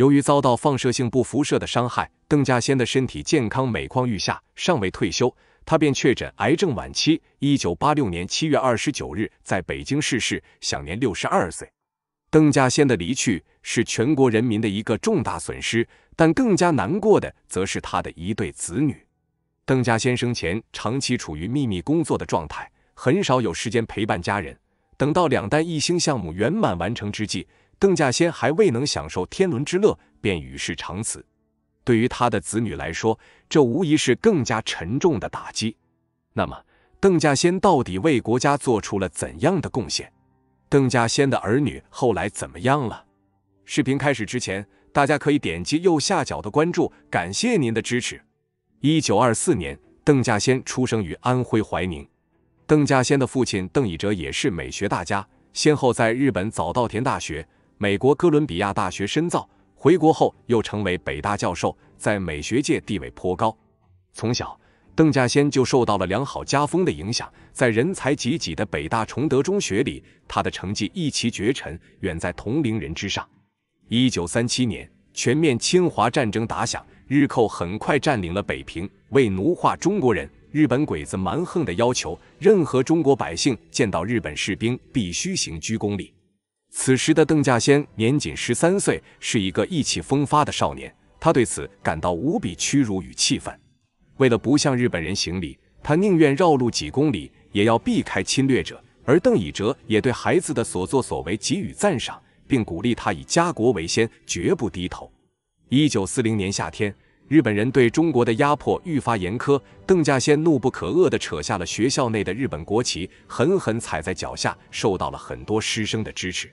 由于遭到放射性不辐射的伤害，邓稼先的身体健康每况愈下。尚未退休，他便确诊癌症晚期。一九八六年七月二十九日，在北京逝世，享年六十二岁。邓稼先的离去是全国人民的一个重大损失，但更加难过的则是他的一对子女。邓稼先生前长期处于秘密工作的状态，很少有时间陪伴家人。等到两弹一星项目圆满完成之际，邓稼先还未能享受天伦之乐，便与世长辞。对于他的子女来说，这无疑是更加沉重的打击。那么，邓稼先到底为国家做出了怎样的贡献？邓稼先的儿女后来怎么样了？视频开始之前，大家可以点击右下角的关注，感谢您的支持。一九二四年，邓稼先出生于安徽怀宁。邓稼先的父亲邓以哲也是美学大家，先后在日本早稻田大学。美国哥伦比亚大学深造，回国后又成为北大教授，在美学界地位颇高。从小，邓稼先就受到了良好家风的影响。在人才济济的北大崇德中学里，他的成绩一骑绝尘，远在同龄人之上。一九三七年，全面侵华战争打响，日寇很快占领了北平。为奴化中国人，日本鬼子蛮横的要求，任何中国百姓见到日本士兵必须行鞠躬礼。此时的邓稼先年仅十三岁，是一个意气风发的少年。他对此感到无比屈辱与气愤。为了不向日本人行礼，他宁愿绕路几公里，也要避开侵略者。而邓以哲也对孩子的所作所为给予赞赏，并鼓励他以家国为先，绝不低头。一九四零年夏天，日本人对中国的压迫愈发严苛，邓稼先怒不可遏地扯下了学校内的日本国旗，狠狠踩在脚下，受到了很多师生的支持。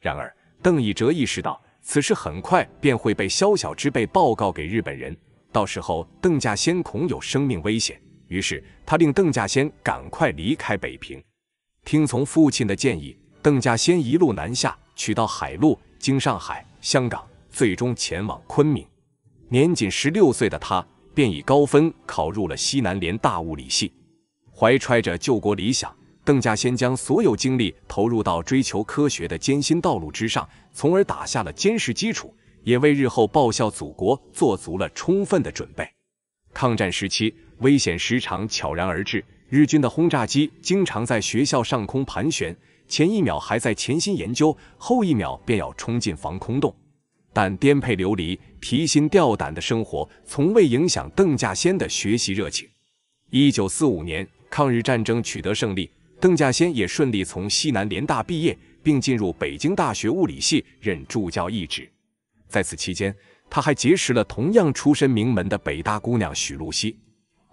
然而，邓以哲意识到此事很快便会被宵小之辈报告给日本人，到时候邓稼先恐有生命危险。于是，他令邓稼先赶快离开北平。听从父亲的建议，邓稼先一路南下，取道海路，经上海、香港，最终前往昆明。年仅十六岁的他，便以高分考入了西南联大物理系，怀揣着救国理想。邓稼先将所有精力投入到追求科学的艰辛道路之上，从而打下了坚实基础，也为日后报效祖国做足了充分的准备。抗战时期，危险时常悄然而至，日军的轰炸机经常在学校上空盘旋，前一秒还在潜心研究，后一秒便要冲进防空洞。但颠沛流离、提心吊胆的生活从未影响邓稼先的学习热情。一九四五年，抗日战争取得胜利。邓稼先也顺利从西南联大毕业，并进入北京大学物理系任助教一职。在此期间，他还结识了同样出身名门的北大姑娘许露西，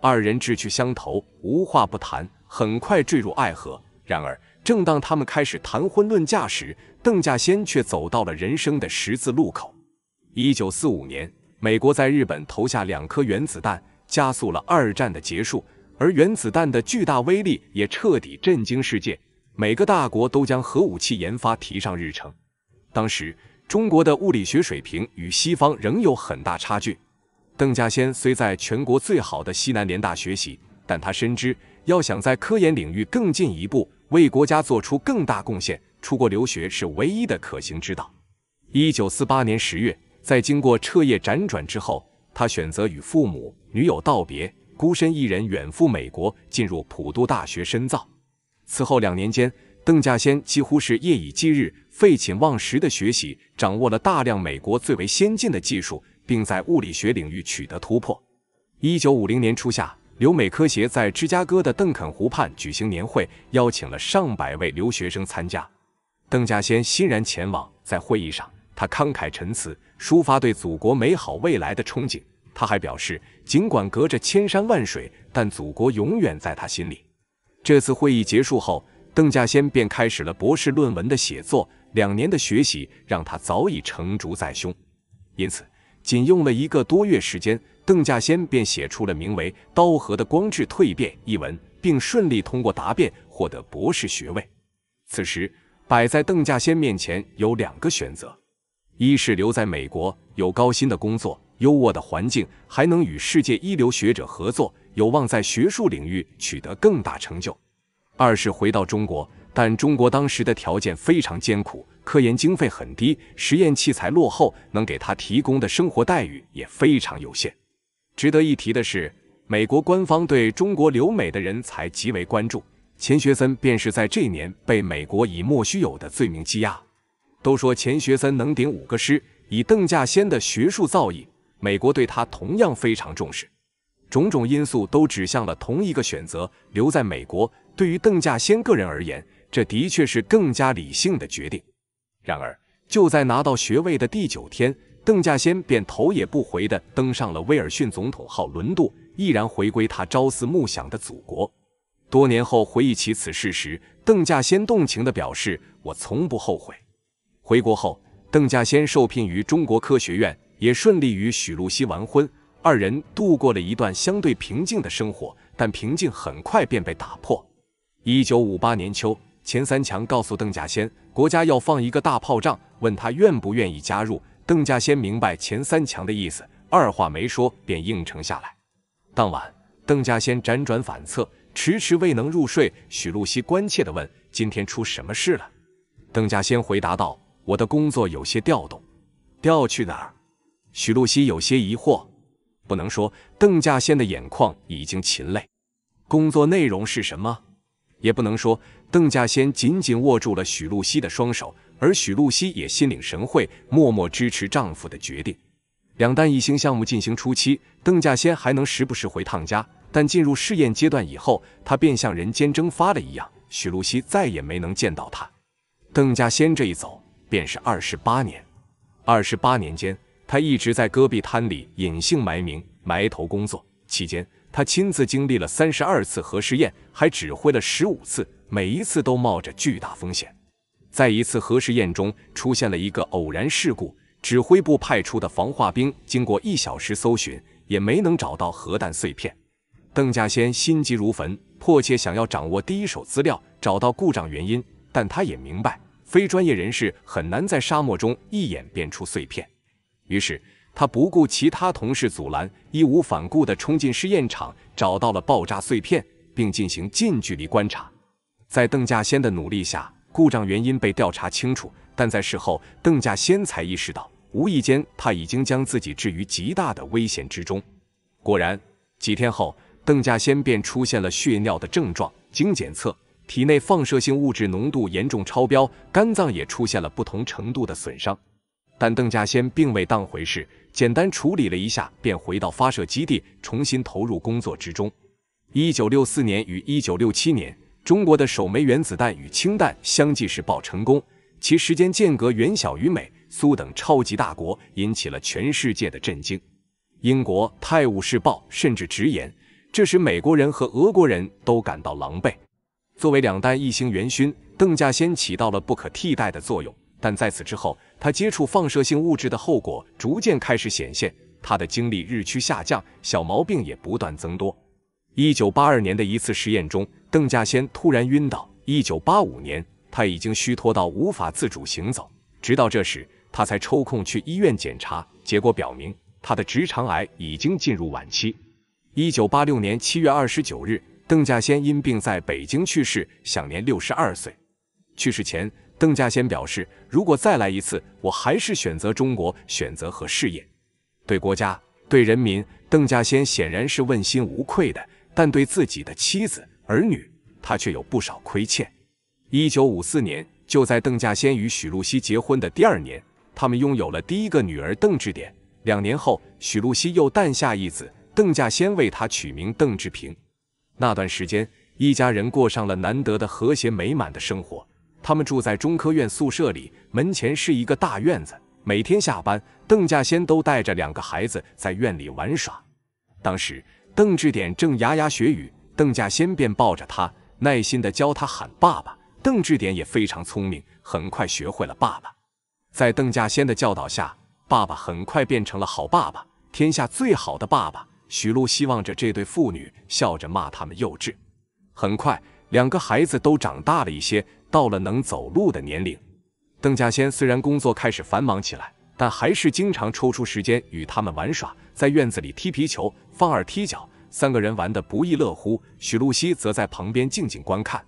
二人志趣相投，无话不谈，很快坠入爱河。然而，正当他们开始谈婚论嫁时，邓稼先却走到了人生的十字路口。一九四五年，美国在日本投下两颗原子弹，加速了二战的结束。而原子弹的巨大威力也彻底震惊世界，每个大国都将核武器研发提上日程。当时中国的物理学水平与西方仍有很大差距，邓稼先虽在全国最好的西南联大学习，但他深知要想在科研领域更进一步，为国家做出更大贡献，出国留学是唯一的可行之道。一九四八年十月，在经过彻夜辗转之后，他选择与父母、女友道别。孤身一人远赴美国，进入普渡大学深造。此后两年间，邓稼先几乎是夜以继日、废寝忘食的学习，掌握了大量美国最为先进的技术，并在物理学领域取得突破。一九五零年初夏，留美科协在芝加哥的邓肯湖畔举行年会，邀请了上百位留学生参加。邓稼先欣然前往，在会议上，他慷慨陈词，抒发对祖国美好未来的憧憬。他还表示，尽管隔着千山万水，但祖国永远在他心里。这次会议结束后，邓稼先便开始了博士论文的写作。两年的学习让他早已成竹在胸，因此仅用了一个多月时间，邓稼先便写出了名为《刀和的光致蜕变》一文，并顺利通过答辩，获得博士学位。此时，摆在邓稼先面前有两个选择：一是留在美国，有高薪的工作。优渥的环境，还能与世界一流学者合作，有望在学术领域取得更大成就。二是回到中国，但中国当时的条件非常艰苦，科研经费很低，实验器材落后，能给他提供的生活待遇也非常有限。值得一提的是，美国官方对中国留美的人才极为关注，钱学森便是在这年被美国以莫须有的罪名羁押。都说钱学森能顶五个师，以邓稼先的学术造诣。美国对他同样非常重视，种种因素都指向了同一个选择：留在美国。对于邓稼先个人而言，这的确是更加理性的决定。然而，就在拿到学位的第九天，邓稼先便头也不回地登上了威尔逊总统号轮渡，毅然回归他朝思暮想的祖国。多年后回忆起此事时，邓稼先动情地表示：“我从不后悔。”回国后，邓稼先受聘于中国科学院。也顺利与许露西完婚，二人度过了一段相对平静的生活，但平静很快便被打破。一九五八年秋，钱三强告诉邓稼先，国家要放一个大炮仗，问他愿不愿意加入。邓稼先明白钱三强的意思，二话没说便应承下来。当晚，邓稼先辗转反侧，迟迟未能入睡。许露西关切地问：“今天出什么事了？”邓稼先回答道：“我的工作有些调动，调去哪儿？”许露西有些疑惑，不能说邓稼先的眼眶已经噙泪。工作内容是什么？也不能说邓稼先紧紧握住了许露西的双手，而许露西也心领神会，默默支持丈夫的决定。两弹一星项目进行初期，邓稼先还能时不时回趟家，但进入试验阶段以后，他便像人间蒸发了一样，许露西再也没能见到他。邓稼先这一走，便是二十八年。二十八年间。他一直在戈壁滩里隐姓埋名，埋头工作。期间，他亲自经历了三十二次核试验，还指挥了十五次，每一次都冒着巨大风险。在一次核试验中，出现了一个偶然事故，指挥部派出的防化兵经过一小时搜寻，也没能找到核弹碎片。邓稼先心急如焚，迫切想要掌握第一手资料，找到故障原因。但他也明白，非专业人士很难在沙漠中一眼辨出碎片。于是，他不顾其他同事阻拦，义无反顾地冲进试验场，找到了爆炸碎片，并进行近距离观察。在邓稼先的努力下，故障原因被调查清楚。但在事后，邓稼先才意识到，无意间他已经将自己置于极大的危险之中。果然，几天后，邓稼先便出现了血尿的症状。经检测，体内放射性物质浓度严重超标，肝脏也出现了不同程度的损伤。但邓稼先并未当回事，简单处理了一下，便回到发射基地，重新投入工作之中。一九六四年与一九六七年，中国的首枚原子弹与氢弹相继试爆成功，其时间间隔远小于美、苏等超级大国，引起了全世界的震惊。英国《泰晤士报》甚至直言，这使美国人和俄国人都感到狼狈。作为两弹一星元勋，邓稼先起到了不可替代的作用。但在此之后，他接触放射性物质的后果逐渐开始显现，他的精力日趋下降，小毛病也不断增多。一九八二年的一次实验中，邓稼先突然晕倒。一九八五年，他已经虚脱到无法自主行走，直到这时，他才抽空去医院检查，结果表明他的直肠癌已经进入晚期。一九八六年七月二十九日，邓稼先因病在北京去世，享年六十二岁。去世前。邓稼先表示：“如果再来一次，我还是选择中国选择和事业，对国家、对人民。”邓稼先显然是问心无愧的，但对自己的妻子、儿女，他却有不少亏欠。一九五四年，就在邓稼先与许露西结婚的第二年，他们拥有了第一个女儿邓志典。两年后，许露西又诞下一子，邓稼先为他取名邓志平。那段时间，一家人过上了难得的和谐美满的生活。他们住在中科院宿舍里，门前是一个大院子。每天下班，邓稼先都带着两个孩子在院里玩耍。当时，邓志典正牙牙学语，邓稼先便抱着他，耐心地教他喊爸爸。邓志典也非常聪明，很快学会了爸爸。在邓稼先的教导下，爸爸很快变成了好爸爸，天下最好的爸爸。许鹿希望着这对父女，笑着骂他们幼稚。很快。两个孩子都长大了一些，到了能走路的年龄。邓稼先虽然工作开始繁忙起来，但还是经常抽出时间与他们玩耍，在院子里踢皮球、放耳踢脚，三个人玩得不亦乐乎。许露西则在旁边静静观看。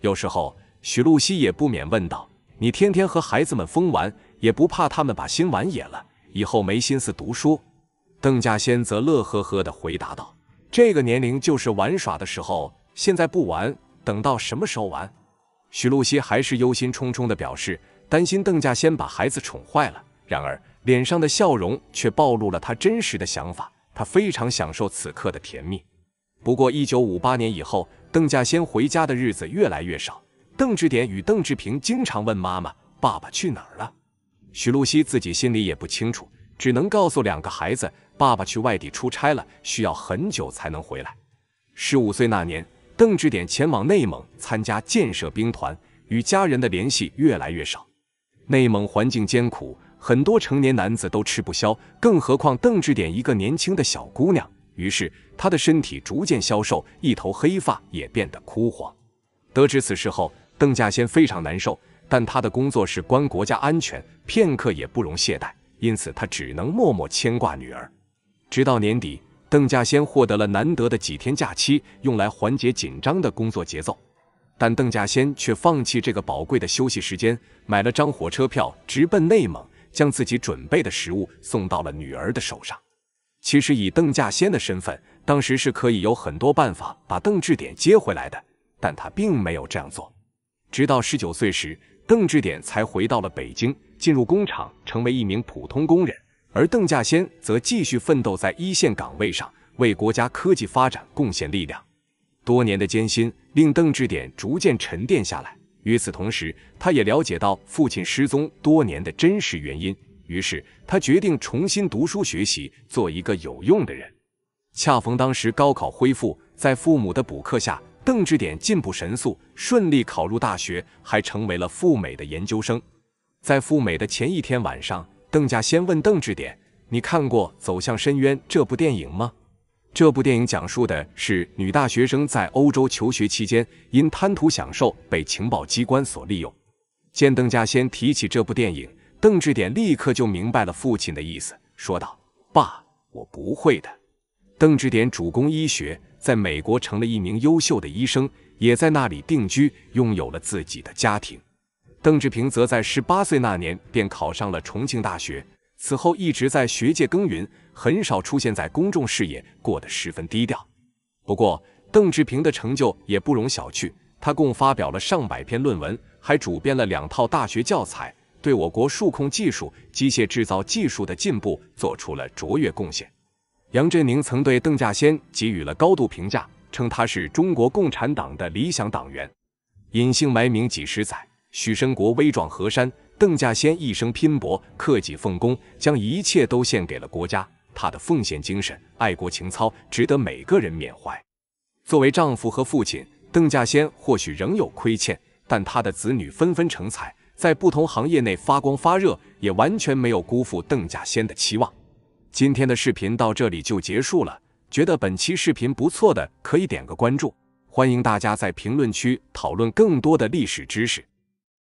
有时候，许露西也不免问道：“你天天和孩子们疯玩，也不怕他们把心玩野了，以后没心思读书？”邓稼先则乐呵呵地回答道：“这个年龄就是玩耍的时候，现在不玩。”等到什么时候完？许露西还是忧心忡忡地表示，担心邓稼先把孩子宠坏了。然而，脸上的笑容却暴露了她真实的想法。她非常享受此刻的甜蜜。不过，一九五八年以后，邓稼先回家的日子越来越少。邓志典与邓志平经常问妈妈：“爸爸去哪儿了？”许露西自己心里也不清楚，只能告诉两个孩子：“爸爸去外地出差了，需要很久才能回来。”十五岁那年。邓志典前往内蒙参加建设兵团，与家人的联系越来越少。内蒙环境艰苦，很多成年男子都吃不消，更何况邓志典一个年轻的小姑娘。于是，她的身体逐渐消瘦，一头黑发也变得枯黄。得知此事后，邓稼先非常难受，但他的工作事关国家安全，片刻也不容懈怠，因此他只能默默牵挂女儿。直到年底。邓稼先获得了难得的几天假期，用来缓解紧张的工作节奏，但邓稼先却放弃这个宝贵的休息时间，买了张火车票直奔内蒙，将自己准备的食物送到了女儿的手上。其实以邓稼先的身份，当时是可以有很多办法把邓志典接回来的，但他并没有这样做。直到十九岁时，邓志典才回到了北京，进入工厂，成为一名普通工人。而邓稼先则继续奋斗在一线岗位上，为国家科技发展贡献力量。多年的艰辛令邓志典逐渐沉淀下来。与此同时，他也了解到父亲失踪多年的真实原因，于是他决定重新读书学习，做一个有用的人。恰逢当时高考恢复，在父母的补课下，邓志典进步神速，顺利考入大学，还成为了赴美的研究生。在赴美的前一天晚上。邓稼先问邓志典：“你看过《走向深渊》这部电影吗？”这部电影讲述的是女大学生在欧洲求学期间，因贪图享受被情报机关所利用。见邓稼先提起这部电影，邓志典立刻就明白了父亲的意思，说道：“爸，我不会的。”邓志典主攻医学，在美国成了一名优秀的医生，也在那里定居，拥有了自己的家庭。邓志平则在十八岁那年便考上了重庆大学，此后一直在学界耕耘，很少出现在公众视野，过得十分低调。不过，邓志平的成就也不容小觑，他共发表了上百篇论文，还主编了两套大学教材，对我国数控技术、机械制造技术的进步做出了卓越贡献。杨振宁曾对邓稼先给予了高度评价，称他是中国共产党的理想党员，隐姓埋名几十载。许申国威壮河山，邓稼先一生拼搏、克己奉公，将一切都献给了国家。他的奉献精神、爱国情操，值得每个人缅怀。作为丈夫和父亲，邓稼先或许仍有亏欠，但他的子女纷纷成才，在不同行业内发光发热，也完全没有辜负邓稼先的期望。今天的视频到这里就结束了。觉得本期视频不错的，可以点个关注。欢迎大家在评论区讨论更多的历史知识。